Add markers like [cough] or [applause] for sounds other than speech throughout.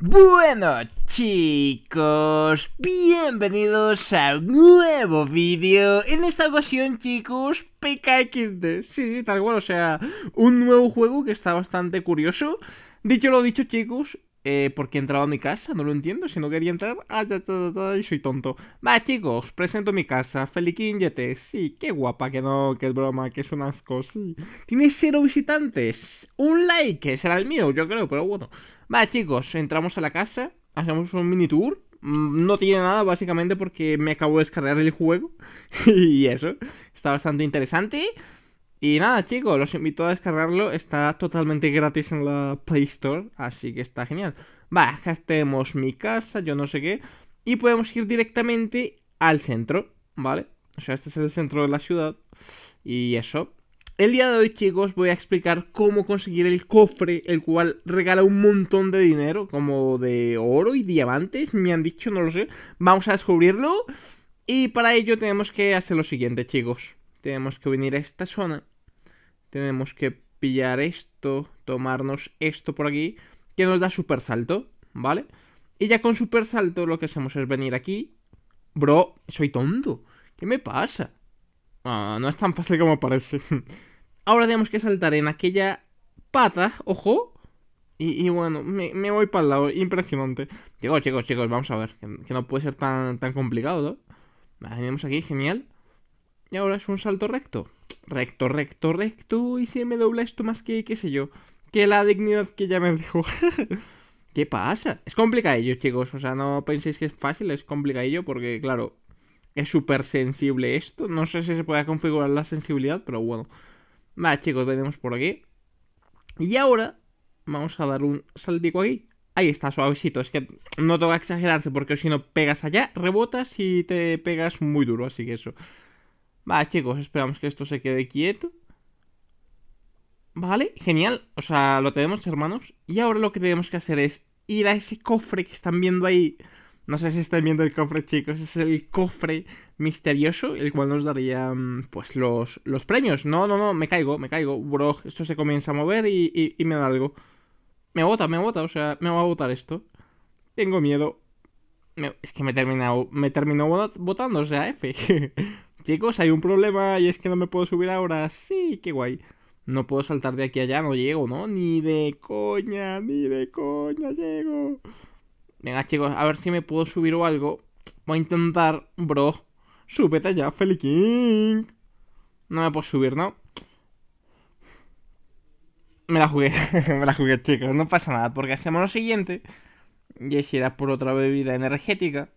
Bueno chicos, bienvenidos a un nuevo vídeo En esta ocasión chicos, PKXD Sí, sí, tal cual, o sea, un nuevo juego que está bastante curioso Dicho lo dicho chicos, eh, porque he entrado a mi casa, no lo entiendo, si no quería entrar, ah, soy tonto. Va chicos, presento mi casa, Feliquín Yete, sí, qué guapa, que no, que es broma, que es un asco, Tiene cero visitantes, un like, será el mío, yo creo, pero bueno. Va chicos, entramos a la casa, hacemos un mini tour, mm, no tiene nada básicamente porque me acabo de descargar el juego [laughs] y eso, está bastante interesante. Y nada, chicos, los invito a descargarlo. Está totalmente gratis en la Play Store, así que está genial. Va, tenemos mi casa, yo no sé qué. Y podemos ir directamente al centro, ¿vale? O sea, este es el centro de la ciudad. Y eso. El día de hoy, chicos, voy a explicar cómo conseguir el cofre, el cual regala un montón de dinero, como de oro y diamantes, me han dicho, no lo sé. Vamos a descubrirlo. Y para ello tenemos que hacer lo siguiente, chicos tenemos que venir a esta zona, tenemos que pillar esto, tomarnos esto por aquí, que nos da super salto, ¿vale? Y ya con super salto lo que hacemos es venir aquí. Bro, soy tonto. ¿Qué me pasa? Ah, no es tan fácil como parece. [laughs] Ahora tenemos que saltar en aquella pata, ojo. Y, bueno, me, voy para el lado, impresionante. Chicos, chicos, chicos, vamos a ver, que, no puede ser tan, tan complicado, ¿no? venimos aquí, genial y ahora es un salto recto. Recto, recto, recto. Y si me dobla esto más que, qué sé yo, que la dignidad que ya me dejó. [laughs] ¿Qué pasa? Es complicadillo, chicos. O sea, no penséis que es fácil, es complicadillo porque, claro, es súper sensible esto. No sé si se puede configurar la sensibilidad, pero bueno. vale chicos, venimos por aquí. Y ahora vamos a dar un saltico aquí. Ahí está, suavecito. Es que no toca exagerarse porque si no pegas allá, rebotas y te pegas muy duro. Así que eso. Vale, chicos, esperamos que esto se quede quieto. Vale, genial. O sea, lo tenemos, hermanos. Y ahora lo que tenemos que hacer es ir a ese cofre que están viendo ahí. No sé si están viendo el cofre, chicos. Es el cofre misterioso, el cual nos daría, mm, pues, los, los premios. No, no, no, me caigo, me caigo. Bro, esto se comienza a mover y, y, me da algo. Me bota, me bota, o sea, me va a botar esto. Tengo miedo es que me he terminado, me terminó votando, o sea, F. [laughs] Chicos, hay un problema y es que no me puedo subir ahora. Sí, qué guay. No puedo saltar de aquí a allá, no llego, ¿no? Ni de coña, ni de coña llego. Venga, chicos, a ver si me puedo subir o algo. Voy a intentar, bro. Súbete ya, Feliquín. No me puedo subir, ¿no? Me la jugué, [laughs] me la jugué, chicos. No pasa nada, porque hacemos lo siguiente. Y si era por otra bebida energética.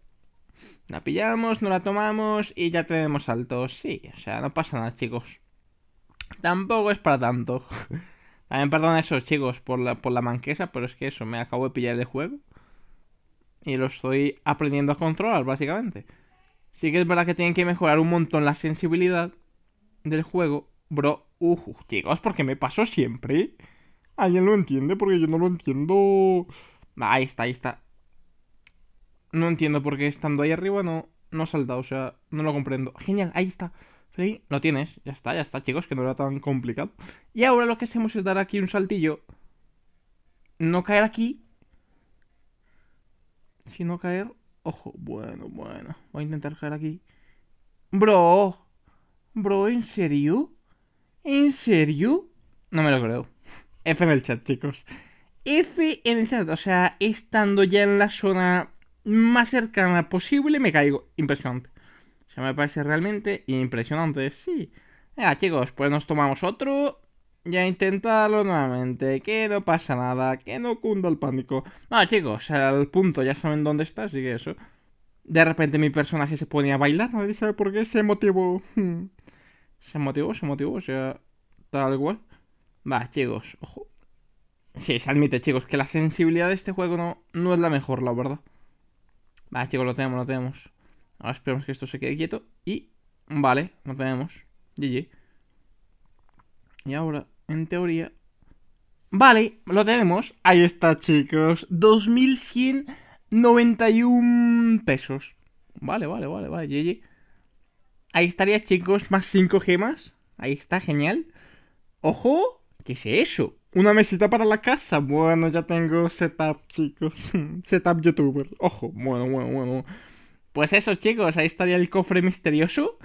La pillamos, no la tomamos y ya tenemos alto. Sí, o sea, no pasa nada, chicos. Tampoco es para tanto. [laughs] También perdón a esos chicos por la, por la manquesa, pero es que eso, me acabo de pillar el juego. Y lo estoy aprendiendo a controlar, básicamente. Sí que es verdad que tienen que mejorar un montón la sensibilidad del juego. Bro, uh, chicos, porque me pasó siempre. ¿Alguien lo entiende? Porque yo no lo entiendo. Ahí está, ahí está. No entiendo por qué estando ahí arriba no, no ha o sea, no lo comprendo. Genial, ahí está. Sí, lo tienes, ya está, ya está, chicos, que no era tan complicado. Y ahora lo que hacemos es dar aquí un saltillo. No caer aquí. Si no caer... Ojo, bueno, bueno. Voy a intentar caer aquí. Bro. Bro, ¿en serio? ¿En serio? No me lo creo. F en el chat, chicos. F en el chat, o sea, estando ya en la zona más cercana posible, me caigo. Impresionante. O sea, me parece realmente impresionante, sí. Venga, chicos, pues nos tomamos otro. ya a intentarlo nuevamente. Que no pasa nada, que no cunda el pánico. No, chicos, al punto ya saben dónde está, así que eso. De repente mi personaje se pone a bailar, nadie sabe por qué, se motivó. [laughs] Se motivó, se motivó, o sea, tal cual. Va, chicos, ojo. [laughs] Sí, se admite, chicos, que la sensibilidad de este juego no, no es la mejor, la verdad. Vale, chicos, lo tenemos, lo tenemos. Ahora esperemos que esto se quede quieto y... Vale, lo tenemos. GG. Y ahora, en teoría... Vale, lo tenemos. Ahí está, chicos. 2.191 pesos. Vale, vale, vale, vale, GG. Ahí estaría, chicos, más 5 gemas. Ahí está, genial. ¡Ojo! ¿Qué es eso? Una mesita para la casa. Bueno, ya tengo setup, chicos. [laughs] setup youtuber. Ojo, bueno, bueno, bueno. Pues eso, chicos, ahí estaría el cofre misterioso.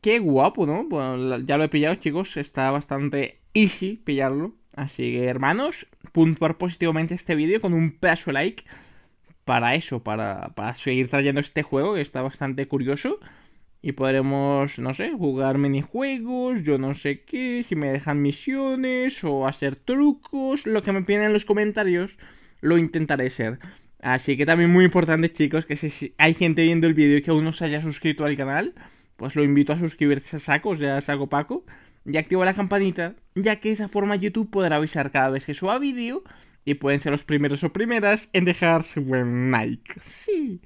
Qué guapo, ¿no? Bueno, ya lo he pillado, chicos. Está bastante easy pillarlo. Así que, hermanos, puntuar positivamente este vídeo con un pedazo like. Para eso, para, para seguir trayendo este juego que está bastante curioso. Y podremos, no sé, jugar minijuegos, yo no sé qué, si me dejan misiones o hacer trucos, lo que me piden en los comentarios, lo intentaré hacer. Así que también muy importante chicos, que si hay gente viendo el vídeo y que aún no se haya suscrito al canal, pues lo invito a suscribirse a Sacos, ya Saco Paco, y activo la campanita, ya que de esa forma YouTube podrá avisar cada vez que suba vídeo y pueden ser los primeros o primeras en dejar su buen like. Sí.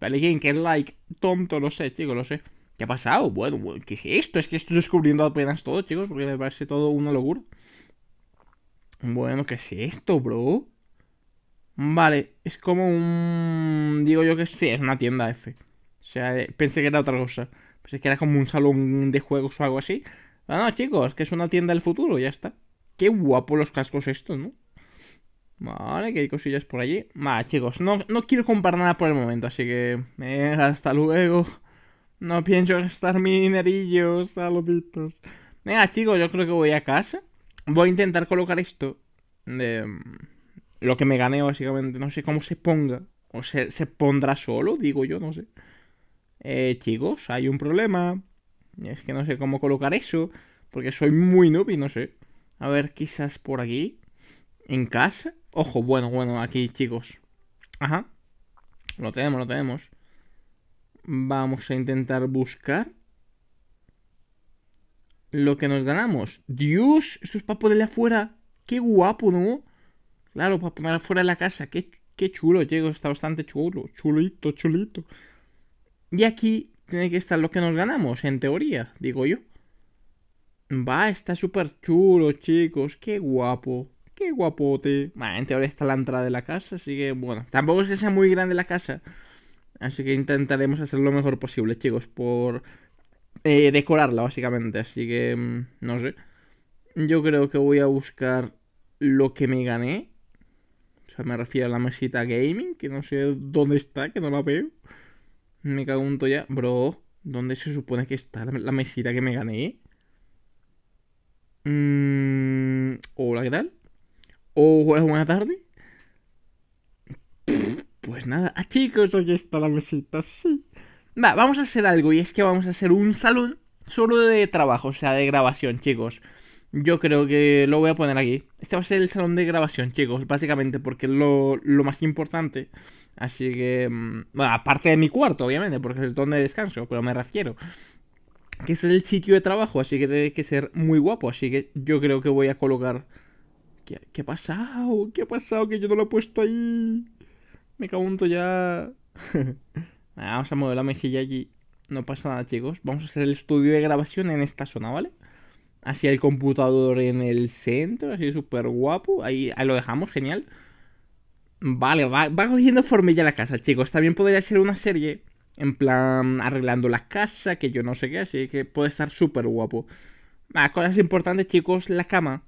Alguien que like tonto, lo sé, chicos, lo sé. ¿Qué ha pasado? Bueno, ¿qué es esto? Es que estoy descubriendo apenas todo, chicos, porque me parece todo una locura. Bueno, ¿qué es esto, bro? Vale, es como un... Digo yo que sí, es una tienda F. O sea, eh, pensé que era otra cosa. Pensé que era como un salón de juegos o algo así. Ah, no, chicos, que es una tienda del futuro, ya está. Qué guapo los cascos estos, ¿no? Vale, que hay cosillas por allí. Vale, chicos, no, quiero comprar nada por el momento, así que... Venga, hasta luego. No pienso gastar mi dinerillo, saluditos. Venga, chicos, yo creo que voy a casa. Voy a intentar colocar esto mm, lo que me gané, básicamente. No sé cómo se ponga. O se, se pondrá solo, digo yo, no sé. Eh, chicos, hay un problema. Es que no sé cómo colocar eso. Porque soy muy noob y no sé. A ver, quizás por aquí. En casa. Ojo, bueno, bueno, aquí, chicos. Ajá. Lo tenemos, lo tenemos. Vamos a intentar buscar lo que nos ganamos. ¡Dios! Esto es para ponerle afuera. ¡Qué guapo, ¿no? Claro, para poner afuera de la casa. ¡Qué, qué chulo, chicos! Está bastante chulo. Chulito, chulito. Y aquí tiene que estar lo que nos ganamos, en teoría, digo yo. Va, está súper chulo, chicos. ¡Qué guapo! qué guapote. Bueno, ahora está la entrada de la casa, así que bueno. Tampoco es que sea muy grande la casa. Así que intentaremos hacer lo mejor posible, chicos, por eh, decorarla, básicamente. Así que, mm, no sé. Yo creo que voy a buscar lo que me gané. O sea, me refiero a la mesita gaming, que no sé dónde está, que no la veo. Me cago un ya. Bro, ¿dónde se supone que está la mesita que me gané? Mm, hola, ¿qué tal? o buenas buena tarde. Pues nada, ah, chicos, aquí está la mesita, sí. Va, vamos a hacer algo y es que vamos a hacer un salón solo de trabajo, o sea, de grabación, chicos. Yo creo que lo voy a poner aquí. Este va a ser el salón de grabación, chicos, básicamente, porque es lo, lo más importante. Así que, mm, bueno, aparte de mi cuarto, obviamente, porque es donde descanso, pero me refiero. Que es el sitio de trabajo, así que tiene que ser muy guapo. Así que yo creo que voy a colocar ¿Qué, ha pasado? ¿Qué ha pasado? Que yo no lo he puesto ahí. Me cago en ya. [laughs] Vamos a mover la mesilla allí. No pasa nada, chicos. Vamos a hacer el estudio de grabación en esta zona, ¿vale? Así el computador en el centro, así súper guapo. Ahí, lo dejamos, genial. Vale, va, va cogiendo formilla la casa, chicos. También podría ser una serie en plan arreglando la casa, que yo no sé qué, así que puede estar súper guapo. Ah, cosas importantes, chicos, la cama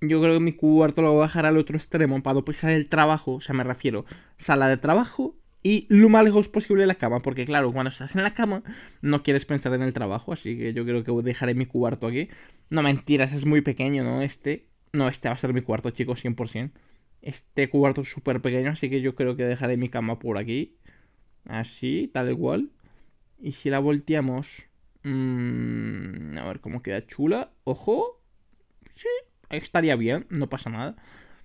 yo creo que mi cuarto lo voy a dejar al otro extremo para pisar el trabajo, o sea, me refiero, sala de trabajo y lo más lejos posible de la cama, porque claro, cuando estás en la cama no quieres pensar en el trabajo, así que yo creo que dejaré mi cuarto aquí. No mentiras, es muy pequeño, ¿no? Este, no, este va a ser mi cuarto, chicos, 100%. Este cuarto es súper pequeño, así que yo creo que dejaré mi cama por aquí. Así, tal cual. Y si la volteamos... Mm, a ver cómo queda chula. Ojo. Sí, estaría bien, no pasa nada.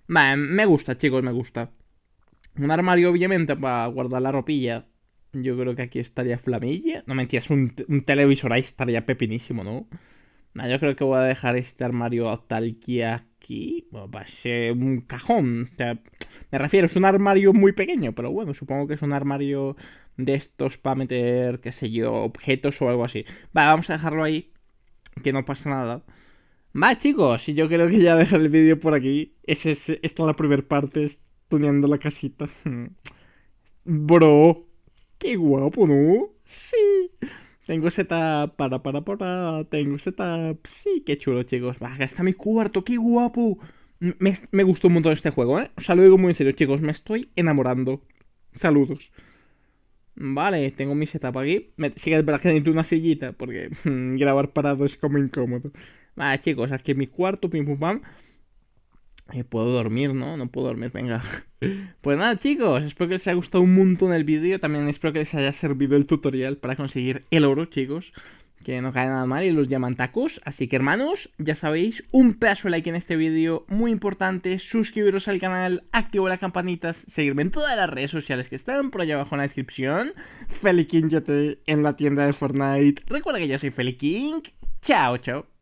me gusta, chicos, me gusta. Un armario, obviamente, para guardar la ropilla. Yo creo que aquí estaría Flamilla. No mentiras, un, un televisor ahí estaría pepinísimo, ¿no? nada yo creo que voy a dejar este armario tal que aquí. Bueno, va a ser un cajón. me refiero, es un armario muy pequeño, pero bueno, supongo que es un armario de estos para meter, qué sé yo, objetos o algo así. Vale, vamos a dejarlo ahí, que no pasa nada. Vale, chicos, y yo creo que ya dejar el vídeo por aquí. es, esta es la primera parte, estuneando la casita. [laughs] Bro, qué guapo, ¿no? Sí. Tengo setup, para, para, para. Tengo setup. Sí, qué chulo, chicos. Va, acá está mi cuarto, qué guapo. Me, gustó un montón este juego, ¿eh? Os lo digo muy en serio, chicos. Me estoy enamorando. Saludos. Vale, tengo mi setup aquí. Me, sí que que una sillita, porque [laughs] grabar parado es como incómodo. Ah, chicos, aquí en mi cuarto, pim pum pam. puedo dormir, ¿no? No puedo dormir, venga. [laughs] Pues nada, chicos, espero que les haya gustado un montón el vídeo. También espero que les haya servido el tutorial para conseguir el oro, chicos. Que no cae nada mal y los llaman tacos. Así que, hermanos, ya sabéis, un pedazo de like en este vídeo, muy importante. Suscribiros al canal, activo las campanitas, seguirme en todas las redes sociales que están por allá abajo en la descripción. te en la tienda de Fortnite. Recuerda que yo soy King. Chao, chao.